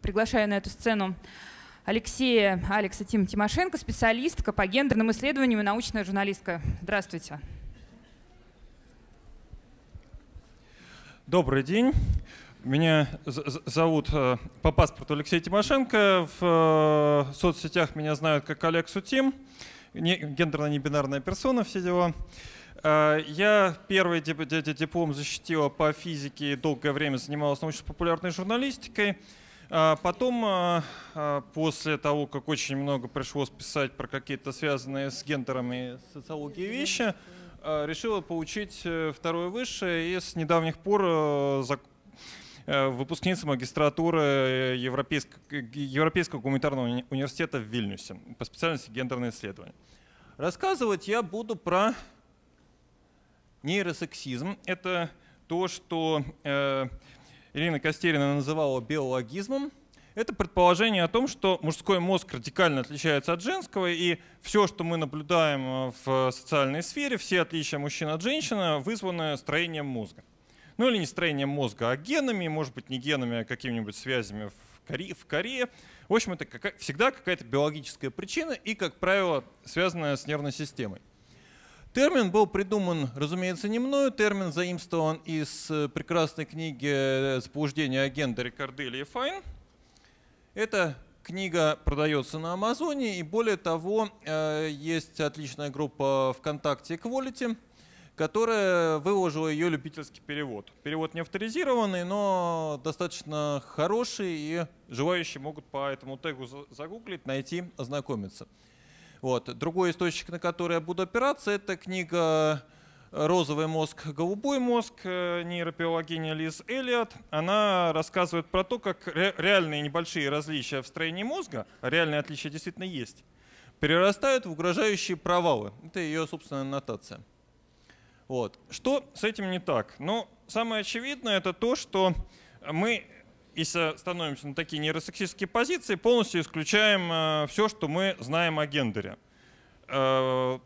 Приглашаю на эту сцену Алексея Алекса Тим Тимошенко, специалистка по гендерным исследованиям и научная журналистка. Здравствуйте. Добрый день. Меня зовут э, по паспорту Алексей Тимошенко. В э, соцсетях меня знают как Алексу Тим. Гендерно-небинарная персона, все дела. Э, я первый диплом защитила по физике и долгое время занималась научно-популярной журналистикой. А потом, а, а, после того, как очень много пришлось писать про какие-то связанные с гендерами и вещи, решила получить э, второе высшее и с недавних пор э, э, выпускница магистратуры Европейского, Европейского гуманитарного университета в Вильнюсе по специальности гендерное исследование. Рассказывать я буду про нейросексизм. Это то, что Ирина Костерина называла биологизмом. Это предположение о том, что мужской мозг радикально отличается от женского, и все, что мы наблюдаем э, в социальной сфере, все отличия мужчин от женщины вызваны строением мозга. Ну или не строением мозга, а генами, может быть не генами, а какими-нибудь связями в коре. В коре. В общем, это всегда какая-то биологическая причина и, как правило, связанная с нервной системой. Термин был придуман, разумеется, не мною. Термин заимствован из э, прекрасной книги «Заблуждение э, агента» Рикардели и Файн. Эта книга продается на Амазоне, и более того, э, есть отличная группа ВКонтакте Equality, которая выложила ее любительский перевод. Перевод не авторизированный, но достаточно хороший, и желающие могут по этому тегу загуглить, найти, ознакомиться. Вот. Другой источник, на который я буду опираться, это книга э, «Розовый мозг, голубой мозг» э, нейробиологиня Лиз Эллиот. Она рассказывает про то, как реальные небольшие различия в строении мозга, а реальные отличия действительно есть, перерастают в угрожающие провалы. Это ее собственная аннотация. Вот. Что с этим не так? Ну, самое очевидное это то, что мы и становимся на такие нейросексистские позиции, полностью исключаем э, все, что мы знаем о гендере. Э,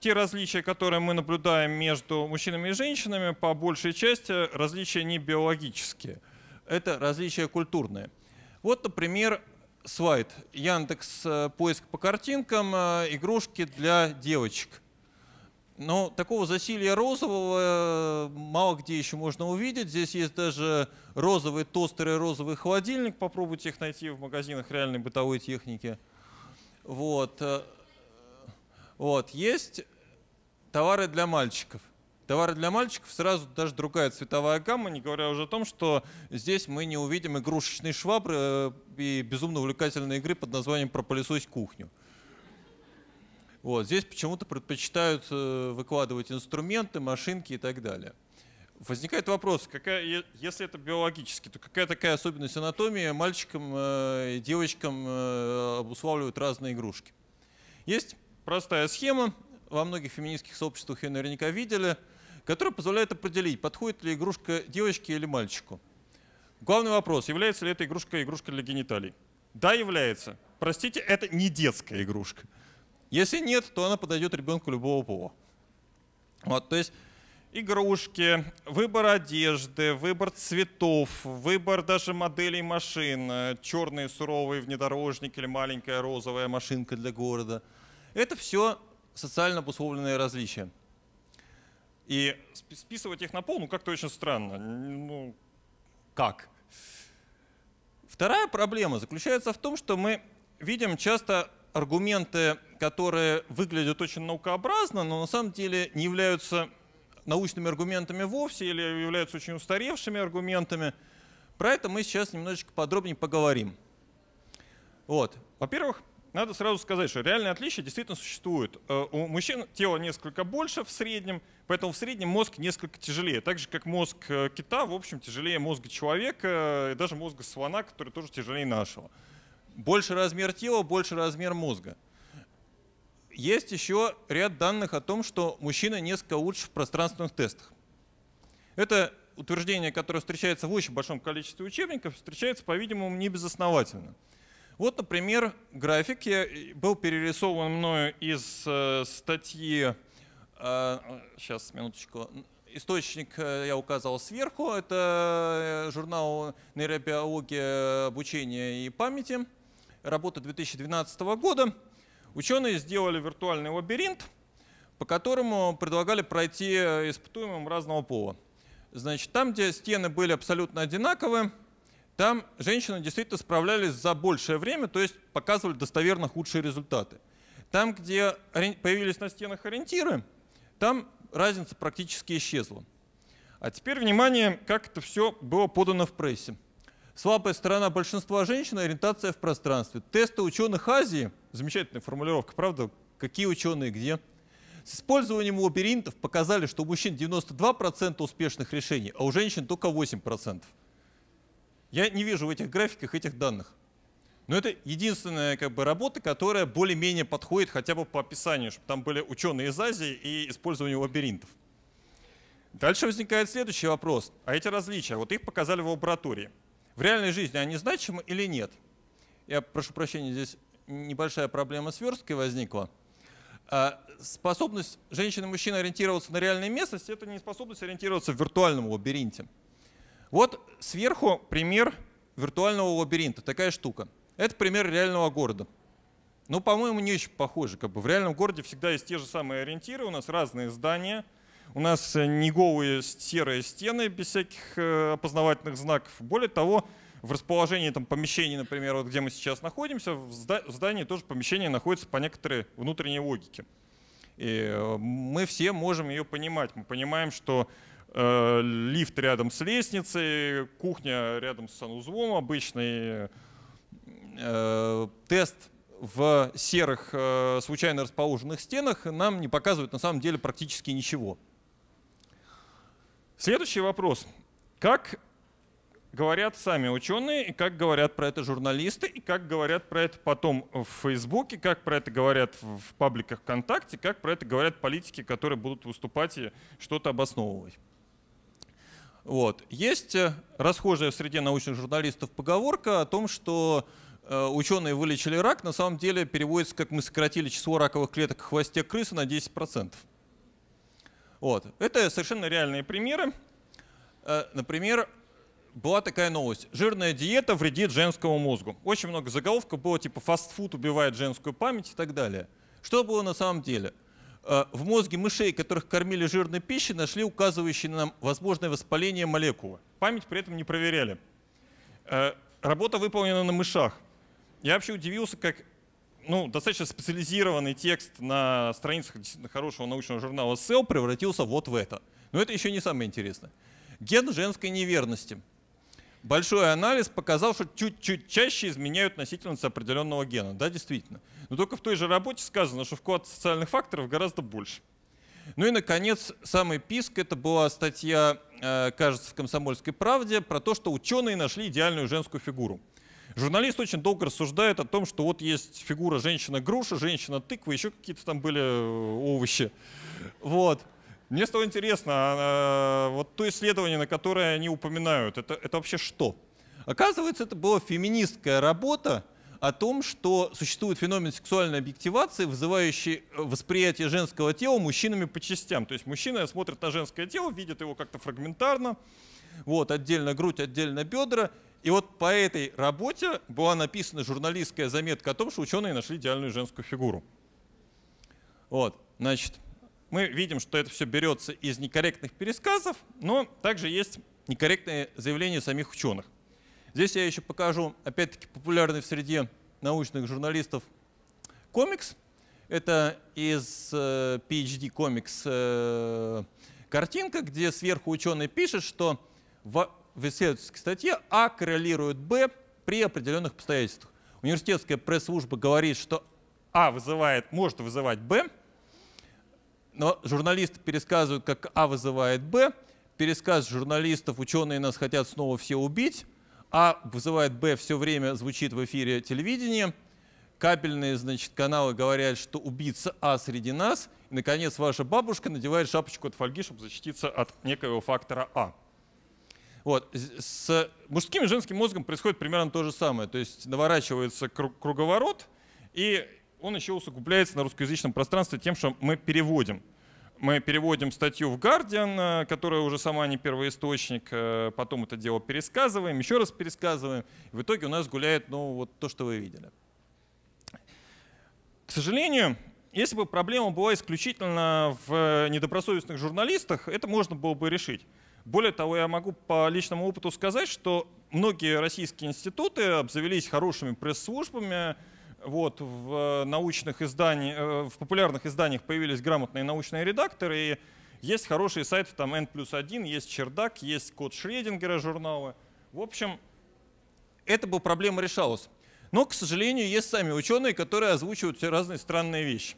те различия, которые мы наблюдаем между мужчинами и женщинами, по большей части различия не биологические. Это различия культурные. Вот, например, слайд Яндекс э, поиск по картинкам, игрушки для девочек. Но такого засилия розового э, мало где еще можно увидеть. Здесь есть даже розовый тостер и розовый холодильник. Попробуйте их найти в магазинах реальной бытовой техники. Вот. Э, вот. Есть товары для мальчиков. Товары для мальчиков сразу даже другая цветовая гамма, не говоря уже о том, что здесь мы не увидим игрушечные швабры э, и безумно увлекательные игры под названием «Пропылесось кухню». Вот. Здесь почему-то предпочитают э, выкладывать инструменты, машинки и так далее. Возникает вопрос, какая, если это биологически, то какая такая особенность анатомии мальчикам э, и девочкам э, обуславливают разные игрушки? Есть простая схема, во многих феминистских сообществах ее наверняка видели, которая позволяет определить, подходит ли игрушка девочке или мальчику. Главный вопрос, является ли эта игрушка игрушкой для гениталий? Да, является. Простите, это не детская игрушка. Если нет, то она подойдет ребенку любого пола. Вот, то есть игрушки, выбор одежды, выбор цветов, выбор даже моделей машин, э, черные суровые внедорожники или маленькая розовая машинка для города. Это все социально обусловленные различия. И списывать их на пол, ну как-то очень странно. Ну, как? Вторая проблема заключается в том, что мы видим часто аргументы, которые выглядят очень наукообразно, но на самом деле не являются научными аргументами вовсе или являются очень устаревшими аргументами. Про это мы сейчас немножечко подробнее поговорим. Вот. Во-первых, надо сразу сказать, что реальные отличия действительно существуют. Э, у мужчин тело несколько больше в среднем, поэтому в среднем мозг несколько тяжелее. Так же, как мозг э, кита, в общем, тяжелее мозга человека, э, и даже мозга слона, который тоже тяжелее нашего. Больше размер тела, больше размер мозга. Есть еще ряд данных о том, что мужчина несколько лучше в пространственных тестах. Это утверждение, которое встречается в очень большом количестве учебников, встречается, по-видимому, небезосновательно. Вот, например, график я, э, был перерисован мною из э, статьи, э, сейчас, минуточку, источник э, я указал сверху, это э, журнал «Нейробиология обучения и памяти», работа 2012 года, ученые сделали виртуальный лабиринт, по которому предлагали пройти э, испытуемым разного пола. Значит, там, где стены были абсолютно одинаковые, там женщины действительно справлялись за большее время, то есть показывали достоверно худшие результаты. Там, где появились на стенах ориентиры, там разница практически исчезла. А теперь внимание, как это все было подано в прессе. Слабая сторона большинства женщин – ориентация в пространстве. Тесты ученых Азии, замечательная формулировка, правда? Какие ученые, где? С использованием лабиринтов показали, что у мужчин 92% успешных решений, а у женщин только 8%. Я не вижу в этих графиках этих данных. Но это единственная как бы, работа, которая более-менее подходит хотя бы по описанию, чтобы там были ученые из Азии и использование лабиринтов. Дальше возникает следующий вопрос. А эти различия, вот их показали в лаборатории – в реальной жизни они значимы или нет? Я прошу прощения, здесь небольшая проблема с версткой возникла. А, способность женщин и мужчин ориентироваться на реальную местность – это не способность ориентироваться в виртуальном лабиринте. Вот сверху пример виртуального лабиринта, такая штука. Это пример реального города. Ну, по-моему, не очень похоже. Как бы в реальном городе всегда есть те же самые ориентиры, у нас разные здания, у нас э, не голые серые стены без всяких э, опознавательных знаков. Более того, в расположении там, помещений, например, вот где мы сейчас находимся, в здании тоже помещение находится по некоторой внутренней логике. И э, мы все можем ее понимать. Мы понимаем, что э, лифт рядом с лестницей, кухня рядом с санузлом, обычный э, тест в серых э, случайно расположенных стенах нам не показывает на самом деле практически ничего. Следующий вопрос. Как говорят сами ученые, и как говорят про это журналисты, и как говорят про это потом в Фейсбуке, как про это говорят в пабликах ВКонтакте, как про это говорят политики, которые будут выступать и что-то обосновывать. Вот. Есть э, расхожая в среде научных журналистов поговорка о том, что э, ученые вылечили рак, на самом деле переводится как мы сократили число раковых клеток в хвосте крысы на 10%. Вот. Это совершенно реальные примеры. Э, например, была такая новость. Жирная диета вредит женскому мозгу. Очень много заголовков было типа фастфуд убивает женскую память и так далее. Что было на самом деле? Э, в мозге мышей, которых кормили жирной пищей, нашли указывающие нам возможное воспаление молекулы. Память при этом не проверяли. Э, работа выполнена на мышах. Я вообще удивился, как ну, достаточно специализированный текст на страницах хорошего научного журнала SEO превратился вот в это. Но это еще не самое интересное. Ген женской неверности. Большой анализ показал, что чуть-чуть чаще изменяют носительницы определенного гена. Да, действительно. Но только в той же работе сказано, что вклад социальных факторов гораздо больше. Ну и, наконец, самый писк, это была статья, э, кажется, в «Комсомольской правде» про то, что ученые нашли идеальную женскую фигуру – Журналист очень долго рассуждает о том, что вот есть фигура женщина-груша, женщина-тыква, еще какие-то там были э, овощи. Вот. Мне стало интересно, а, а, вот то исследование, на которое они упоминают, это, это вообще что? Оказывается, это была феминистская работа о том, что существует феномен сексуальной объективации, вызывающий э, восприятие женского тела мужчинами по частям. То есть мужчина смотрит на женское тело, видит его как-то фрагментарно, вот, отдельно грудь, отдельно бедра. И вот по этой работе была написана журналистская заметка о том, что ученые нашли идеальную женскую фигуру. Вот, значит, мы видим, что это все берется из некорректных пересказов, но также есть некорректные заявления самих ученых. Здесь я еще покажу, опять-таки, популярный в среде научных журналистов комикс. Это из э, PhD комикс э, картинка, где сверху ученый пишет, что в, исследовательской статье А коррелирует Б при определенных обстоятельствах. Университетская пресс-служба говорит, что А вызывает, может вызывать Б, но журналисты пересказывают, как А вызывает Б, пересказ журналистов, ученые нас хотят снова все убить, А вызывает Б все время звучит в эфире телевидения, кабельные значит, каналы говорят, что убийца А среди нас, и, наконец, ваша бабушка надевает шапочку от фольги, чтобы защититься от некоего фактора А. Вот. С мужским и женским мозгом происходит примерно то же самое. То есть наворачивается круговорот, и он еще усугубляется на русскоязычном пространстве тем, что мы переводим. Мы переводим статью в Guardian, э, которая уже сама не первоисточник, э, потом это дело пересказываем, еще раз пересказываем. и В итоге у нас гуляет ну, вот то, что вы видели. К сожалению, если бы проблема была исключительно в э, недобросовестных журналистах, это можно было бы решить. Более того, я могу по личному опыту сказать, что многие российские институты обзавелись хорошими пресс-службами, вот, в э, научных изданиях, э, в популярных изданиях появились грамотные научные редакторы, и есть хорошие сайты, там N плюс 1, есть Чердак, есть код Шредингера журналы. В общем, эта бы проблема решалась. Но, к сожалению, есть сами ученые, которые озвучивают все разные странные вещи.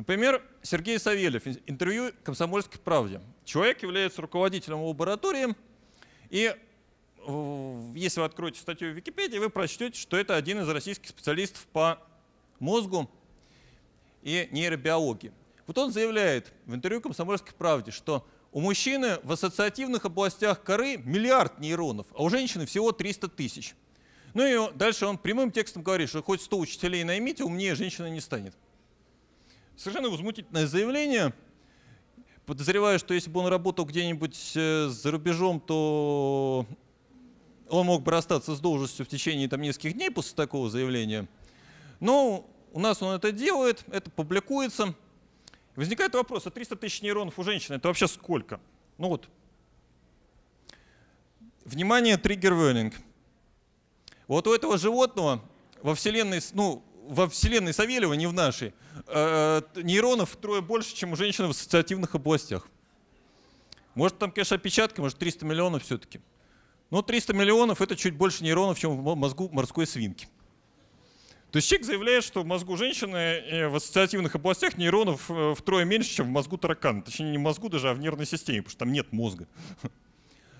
Например, Сергей Савельев, интервью «Комсомольской правде». Человек является руководителем лаборатории, и если вы откроете статью в Википедии, вы прочтете, что это один из российских специалистов по мозгу и нейробиологии. Вот он заявляет в интервью «Комсомольской правде», что у мужчины в ассоциативных областях коры миллиард нейронов, а у женщины всего 300 тысяч. Ну и дальше он прямым текстом говорит, что хоть 100 учителей наймите, умнее женщина не станет совершенно возмутительное заявление. Подозреваю, что если бы он работал где-нибудь э, за рубежом, то он мог бы расстаться с должностью в течение там, нескольких дней после такого заявления. Но у нас он это делает, это публикуется. Возникает вопрос, а 300 тысяч нейронов у женщины это вообще сколько? Ну вот. Внимание, триггер warning. Вот у этого животного во Вселенной, ну, во вселенной Савельева, не в нашей, э, нейронов втрое больше, чем у женщин в ассоциативных областях. Может, там, конечно, опечатки, может, 300 миллионов все-таки. Но 300 миллионов – это чуть больше нейронов, чем в мозгу морской свинки. То есть человек заявляет, что в мозгу женщины э, в ассоциативных областях нейронов э, втрое меньше, чем в мозгу таракана. Точнее, не в мозгу даже, а в нервной системе, потому что там нет мозга.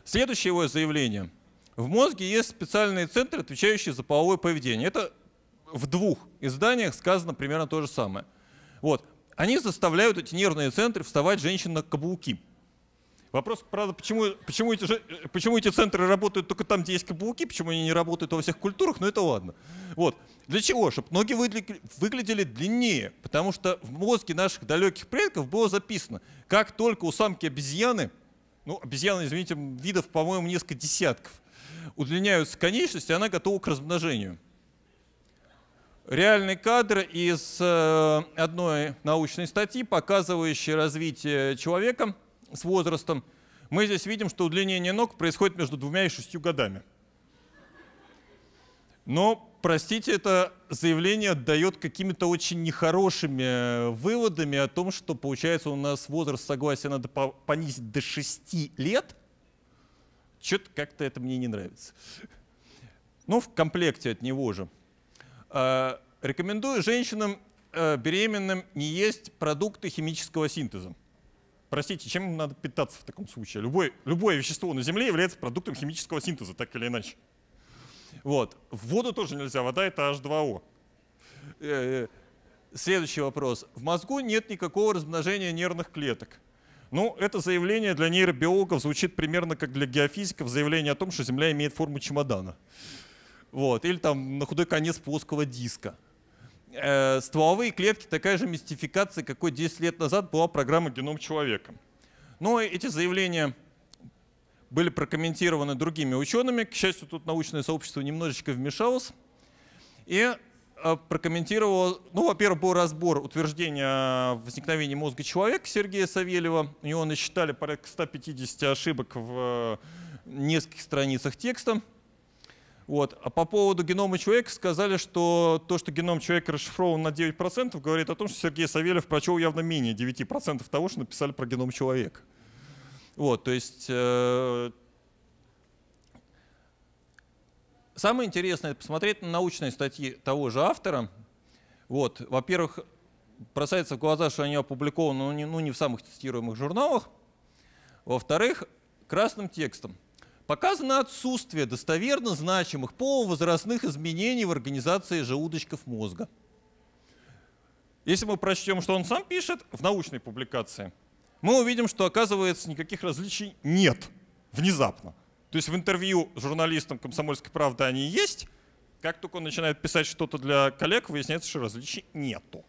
Следующее его заявление. В мозге есть специальные центры, отвечающие за половое поведение. Это в двух изданиях сказано примерно то же самое. Вот. Они заставляют эти нервные центры вставать женщин на каблуки. Вопрос, правда, почему, почему, эти, почему эти центры работают только там, где есть каблуки, почему они не работают во всех культурах, но это ладно. Вот. Для чего? Чтобы ноги выглядели, выглядели длиннее, потому что в мозге наших далеких предков было записано, как только у самки обезьяны, ну, обезьяны, извините, видов, по-моему, несколько десятков, удлиняются конечности, она готова к размножению. Реальный кадр из э, одной научной статьи, показывающей развитие человека с возрастом. Мы здесь видим, что удлинение ног происходит между двумя и шестью годами. Но, простите, это заявление отдает какими-то очень нехорошими э, выводами о том, что, получается, у нас возраст согласия надо понизить до шести лет. Что-то как-то это мне не нравится. Ну, в комплекте от него же. Э, рекомендую женщинам э, беременным не есть продукты химического синтеза. Простите, чем им надо питаться в таком случае? Любое, любое вещество на Земле является продуктом химического синтеза, так или иначе. Вот. В воду тоже нельзя, вода это H2O. Э, следующий вопрос. В мозгу нет никакого размножения нервных клеток. Ну, это заявление для нейробиологов звучит примерно как для геофизиков заявление о том, что Земля имеет форму чемодана. Вот. Или там на худой конец плоского диска. Э, стволовые клетки такая же мистификация, какой 10 лет назад была программа геном человека. Но эти заявления были прокомментированы другими учеными. К счастью, тут научное сообщество немножечко вмешалось и э, прокомментировало, ну, во-первых, был разбор утверждения о возникновении мозга человека Сергея Савельева. У него насчитали порядка 150 ошибок в э, нескольких страницах текста. Вот. А по поводу генома человека сказали, что то, что геном человека расшифрован на 9%, говорит о том, что Сергей Савельев прочел явно менее 9% того, что написали про геном человека. Вот, то есть э, самое интересное посмотреть на научные статьи того же автора. Вот, во-первых, бросается в глаза, что они опубликованы ну, не, ну, не в самых цитируемых журналах. Во-вторых, красным текстом – показано отсутствие достоверно значимых полувозрастных изменений в организации желудочков мозга. Если мы прочтем, что он сам пишет в научной публикации, мы увидим, что, оказывается, никаких различий нет внезапно. То есть в интервью журналистам «Комсомольской правды» они есть, как только он начинает писать что-то для коллег, выясняется, что различий нету.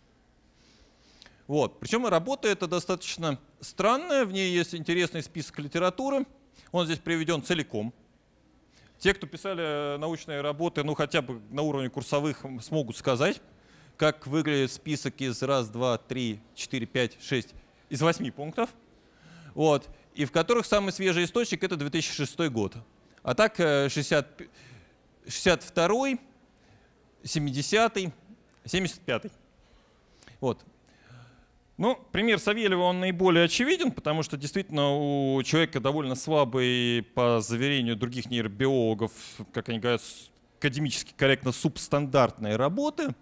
Вот. Причем работа эта достаточно странная, в ней есть интересный список литературы – он здесь приведен целиком. Те, кто писали э, научные работы, ну хотя бы на уровне курсовых, смогут сказать, как выглядит список из раз, два, три, четыре, пять, шесть, из восьми пунктов. Вот. И в которых самый свежий источник — это 2006 год. А так 62 70 75 Вот. Ну, пример Савельева, он наиболее очевиден, потому что действительно у человека довольно слабый, по заверению других нейробиологов, как они говорят, академически корректно, субстандартные работы.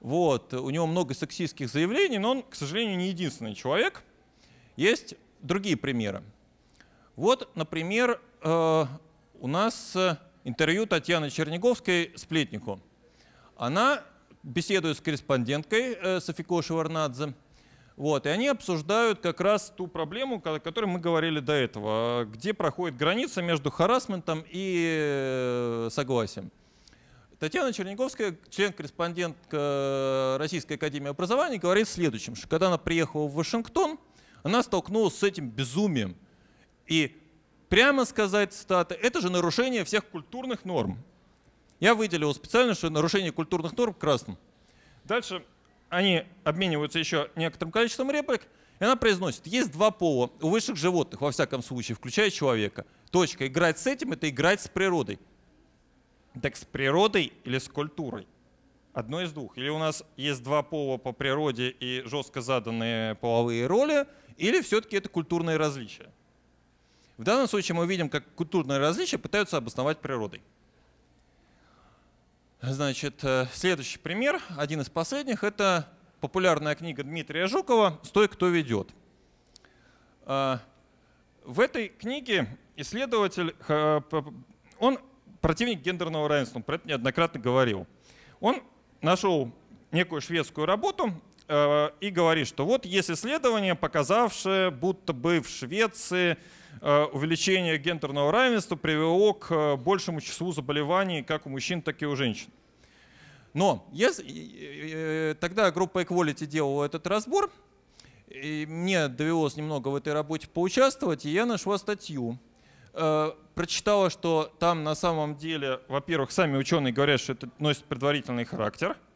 Вот. У него много сексистских заявлений, но он, к сожалению, не единственный человек. Есть другие примеры. Вот, например, э, у нас э, интервью Татьяны Черниговской «Сплетнику». Она беседует с корреспонденткой э, Софико Шеварнадзе – вот, и они обсуждают как раз ту проблему, о которой мы говорили до этого, а где проходит граница между харасментом и э, согласием. Татьяна Черниговская, член-корреспондент Российской Академии Образования, говорит следующем: что когда она приехала в Вашингтон, она столкнулась с этим безумием. И прямо сказать статы, это же нарушение всех культурных норм. Я выделил специально, что нарушение культурных норм красным. Дальше они обмениваются еще некоторым количеством реплик, и она произносит, есть два пола у высших животных, во всяком случае, включая человека. Точка. Играть с этим — это играть с природой. Так с природой или с культурой? Одно из двух. Или у нас есть два пола по природе и жестко заданные половые роли, или все-таки это культурные различия. В данном случае мы видим, как культурные различия пытаются обосновать природой. Значит, э, следующий пример, один из последних, это популярная книга Дмитрия Жукова «Стой, кто ведет». Э, в этой книге исследователь, э, он противник гендерного равенства, он про это неоднократно говорил. Он нашел некую шведскую работу, Э, и говорит, что вот есть исследование, показавшее, будто бы в Швеции э, увеличение гендерного равенства привело к э, большему числу заболеваний как у мужчин, так и у женщин. Но если, тогда группа Equality делала этот разбор, и мне довелось немного в этой работе поучаствовать, и я нашла статью. прочитала, что там на самом деле, во-первых, сами ученые говорят, что это носит предварительный характер –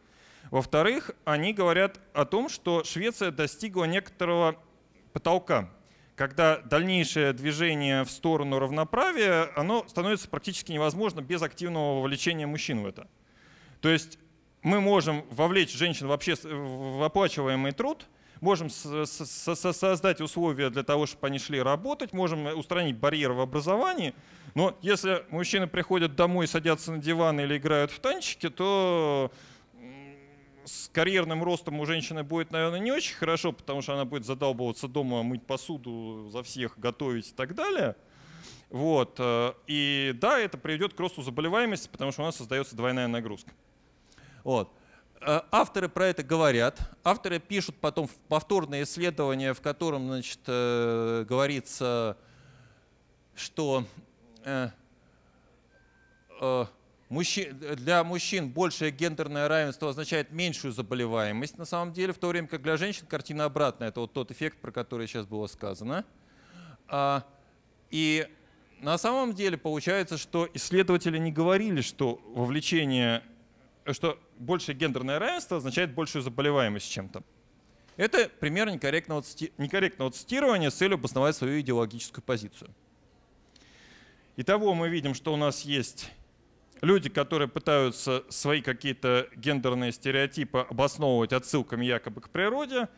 во-вторых, они говорят о том, что Швеция достигла некоторого потолка, когда дальнейшее движение в сторону равноправия, оно становится практически невозможно без активного вовлечения мужчин в это. То есть мы можем вовлечь женщин в, обще... в оплачиваемый труд, можем создать условия для того, чтобы они шли работать, можем устранить барьеры в образовании, но если мужчины приходят домой, садятся на диван или играют в танчики, то с карьерным ростом у женщины будет, наверное, не очень хорошо, потому что она будет задолбываться дома, мыть посуду за всех, готовить и так далее. Вот. Э, и да, это приведет к росту заболеваемости, потому что у нас создается двойная нагрузка. Вот. Э, авторы про это говорят. Авторы пишут потом повторное исследование, в котором значит, э, говорится, что для мужчин большее гендерное равенство означает меньшую заболеваемость, на самом деле, в то время как для женщин картина обратная. Это вот тот эффект, про который сейчас было сказано. А, и на самом деле получается, что исследователи не говорили, что вовлечение, что большее гендерное равенство означает большую заболеваемость чем-то. Это пример некорректного, цити... некорректного цитирования с целью обосновать свою идеологическую позицию. Итого мы видим, что у нас есть люди, которые пытаются свои какие-то гендерные стереотипы обосновывать отсылками якобы к природе,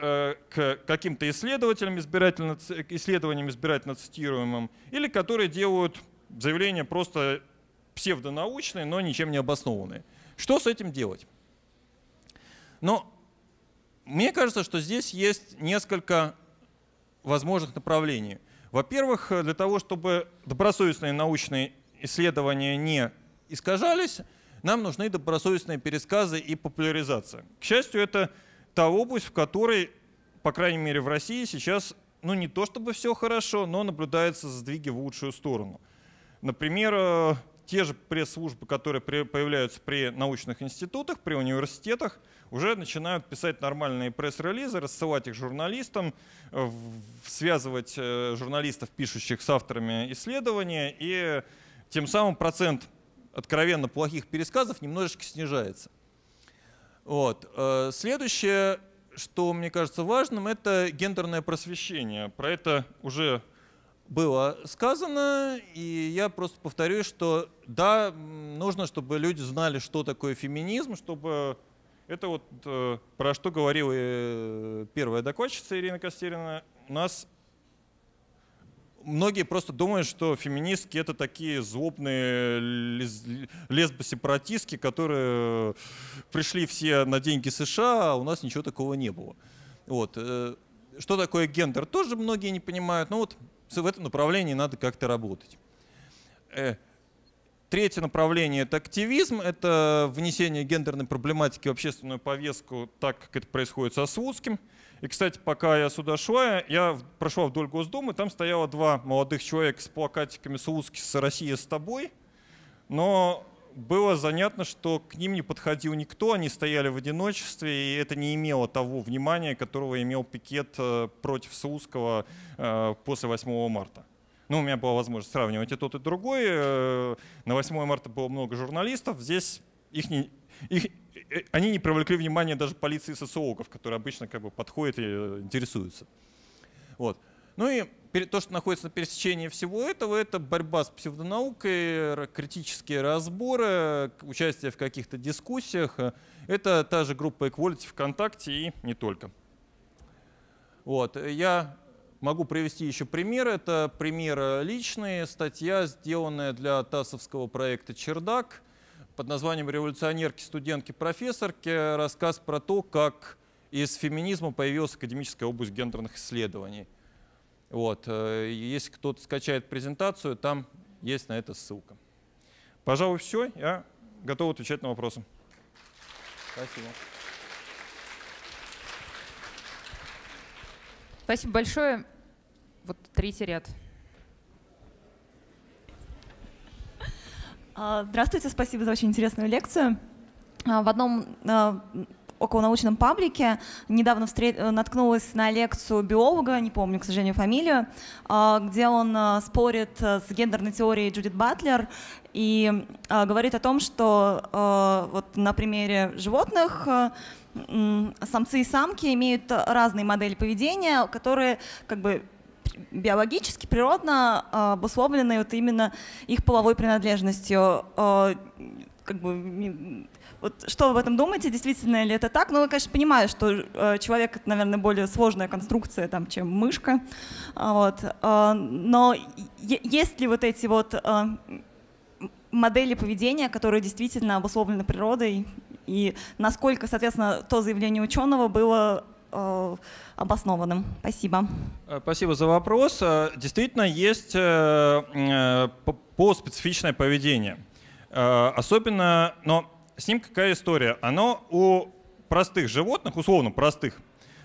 э, к каким-то исследователям, избирательно, исследованиям избирательно цитируемым, или которые делают заявления просто псевдонаучные, но ничем не обоснованные. Что с этим делать? Но ну, мне кажется, что здесь есть несколько возможных направлений. Во-первых, для того, чтобы добросовестные научные исследования не искажались, нам нужны добросовестные пересказы и популяризация. К счастью, это та область, в которой, по крайней мере в России, сейчас ну не то чтобы все хорошо, но наблюдаются сдвиги в лучшую сторону. Например, э, те же пресс-службы, которые появляются при научных институтах, при университетах, уже начинают писать нормальные пресс-релизы, рассылать их журналистам, э, связывать э, журналистов, пишущих с авторами исследования, и тем самым процент откровенно плохих пересказов немножечко снижается. Вот. Э, следующее, что мне кажется важным, это гендерное просвещение. Про это уже было сказано, и я просто повторюсь, что да, нужно, чтобы люди знали, что такое феминизм, чтобы это вот э, про что говорила э, первая докладчица Ирина Костерина. У нас многие просто думают, что феминистки это такие злобные лес, лесбосепаратистки, которые пришли все на деньги США, а у нас ничего такого не было. Вот. Э, что такое гендер, тоже многие не понимают, но вот в этом направлении надо как-то работать. Э, третье направление – это активизм, это внесение гендерной проблематики в общественную повестку так, как это происходит со Слуцким. И, кстати, пока я сюда шла, я прошла вдоль Госдумы, там стояло два молодых человека с плакатиками «Саудский Россия с тобой», но было занятно, что к ним не подходил никто, они стояли в одиночестве, и это не имело того внимания, которого имел пикет э, против Саудского э, после 8 марта. Ну, у меня была возможность сравнивать и тот, и другой. Э, на 8 марта было много журналистов, здесь их, не, их, Э, они не привлекли внимание даже полиции и социологов, которые обычно как бы подходят и э, интересуются. Вот. Ну и то, что находится на пересечении всего этого, это борьба с псевдонаукой, критические разборы, участие в каких-то дискуссиях. Это та же группа Equality ВКонтакте и не только. Вот. Я могу привести еще пример. Это пример э, личный, статья, сделанная для ТАСовского проекта «Чердак», под названием «Революционерки, студентки, профессорки» рассказ про то, как из феминизма появилась академическая область гендерных исследований. Вот. Э, если кто-то скачает презентацию, там есть на это ссылка. Пожалуй, все. Я готов отвечать на вопросы. Спасибо. Спасибо большое. Вот третий ряд. А, здравствуйте, спасибо за очень интересную лекцию. А, в одном а, научном паблике недавно встреч... Э, наткнулась на лекцию биолога, не помню, к сожалению, фамилию, где он спорит э, с гендерной теорией Джудит Батлер и говорит о том, что вот на примере животных самцы и самки имеют разные модели поведения, которые как бы биологически, природно а, обусловленной вот именно их половой принадлежностью. А, как бы, вот что об этом думаете, действительно ли это так? Ну, я, конечно, понимаю, что а, человек — это, наверное, более сложная конструкция, там, чем мышка. Вот. но есть ли вот эти вот модели поведения, которые действительно обусловлены природой, и насколько, соответственно, то заявление ученого было Э, обоснованным. Спасибо. Э, спасибо за вопрос. Э, действительно, есть по специфичное поведение. Особенно, но с ним какая история? Оно у простых животных, условно простых,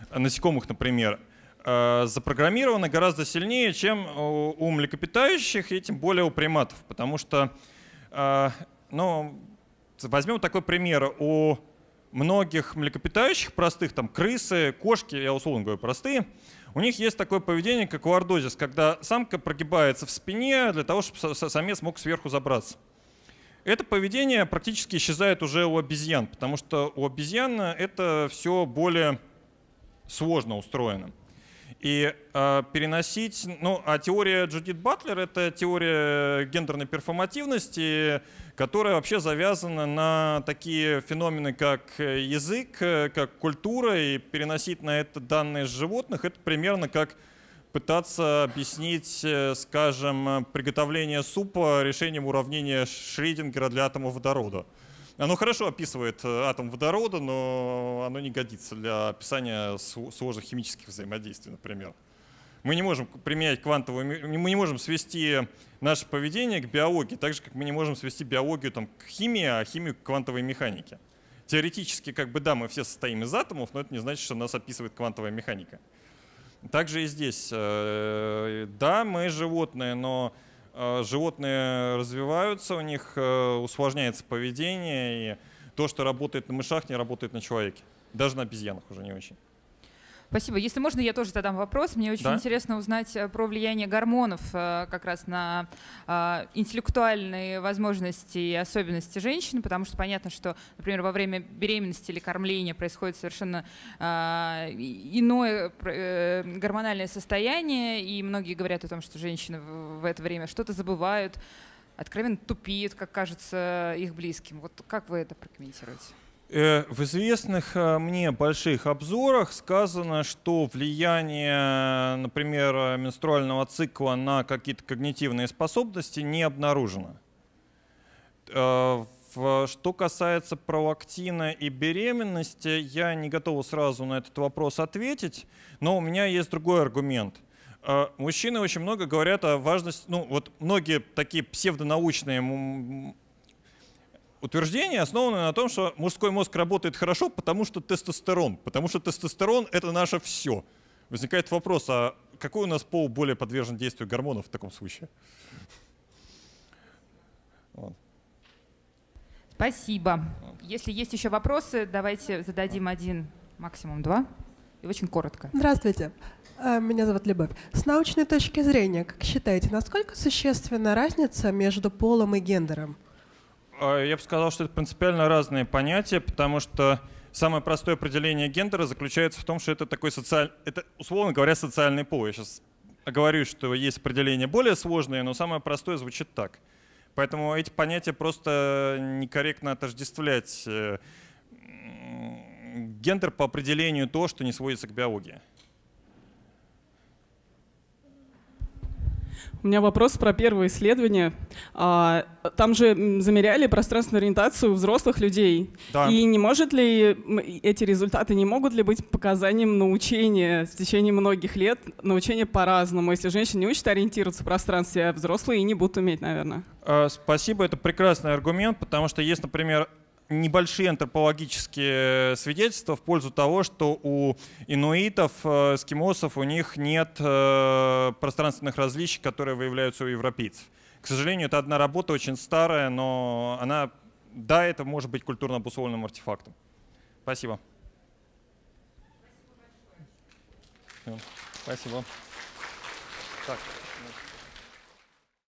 насекомых, например, запрограммировано гораздо сильнее, чем у млекопитающих и тем более у приматов. Потому что, ну, возьмем такой пример. У многих млекопитающих простых, там крысы, кошки, я условно говорю простые, у них есть такое поведение, как лордозис, когда самка прогибается в спине для того, чтобы самец мог сверху забраться. Это поведение практически исчезает уже у обезьян, потому что у обезьян это все более сложно устроено. И э, переносить, ну, а теория Джудит Батлер — это теория гендерной перформативности, которая вообще завязана на такие феномены, как язык, как культура, и переносить на это данные с животных — это примерно как пытаться объяснить, э, скажем, приготовление супа решением уравнения Шридингера для атома водорода. Оно хорошо описывает э, атом водорода, но оно не годится для описания сложных химических взаимодействий, например. Мы не можем применять квантовую, мы не можем свести наше поведение к биологии, так же, как мы не можем свести биологию там, к химии, а химию к квантовой механике. Теоретически, как бы да, мы все состоим из атомов, но это не значит, что нас описывает квантовая механика. Также и здесь. Э, да, мы животные, но Э, животные развиваются, у них э, усложняется поведение, и то, что работает на мышах, не работает на человеке. Даже на обезьянах уже не очень. Спасибо. Если можно, я тоже задам вопрос. Мне очень да? интересно узнать э, про влияние гормонов э, как раз на э, интеллектуальные возможности и особенности женщин, потому что понятно, что, например, во время беременности или кормления происходит совершенно иное гормональное состояние, и многие говорят о том, что женщины в это время что-то забывают, откровенно тупит, как кажется их близким. Вот как вы это прокомментируете? Э, в известных э, мне больших обзорах сказано, что влияние, например, менструального цикла на какие-то когнитивные способности не обнаружено. Э, что касается пролактина и беременности, я не готов сразу на этот вопрос ответить, но у меня есть другой аргумент – Мужчины очень много говорят о важности, ну вот многие такие псевдонаучные утверждение, основано на том, что мужской мозг работает хорошо, потому что тестостерон. Потому что тестостерон — это наше все. Возникает вопрос, а какой у нас пол более подвержен действию гормонов в таком случае? Вот. Спасибо. Если есть еще вопросы, давайте зададим один, максимум два. И очень коротко. Здравствуйте. Э, меня зовут Любовь. С научной точки зрения, как считаете, насколько существенна разница между полом и гендером? Э, я бы сказал, что это принципиально разные понятия, потому что самое простое определение гендера заключается в том, что это такой социальный, это условно говоря социальный пол. Я сейчас говорю, что есть определения более сложные, но самое простое звучит так. Поэтому эти понятия просто некорректно отождествлять. Э, гендер по определению то, что не сводится к биологии. У меня вопрос про первое исследование. А, там же замеряли пространственную ориентацию взрослых людей. Да. И не может ли эти результаты не могут ли быть показанием научения в течение многих лет? научения по-разному. Если женщина не учит ориентироваться в пространстве, а взрослые и не будут уметь, наверное. А, спасибо, это прекрасный аргумент, потому что есть, например, небольшие антропологические э, свидетельства в пользу того, что у инуитов, э, эскимосов, у них нет э, пространственных различий, которые выявляются у европейцев. К сожалению, это одна работа очень старая, но она, да, это может быть культурно обусловленным артефактом. Спасибо. Спасибо. Спасибо. Так.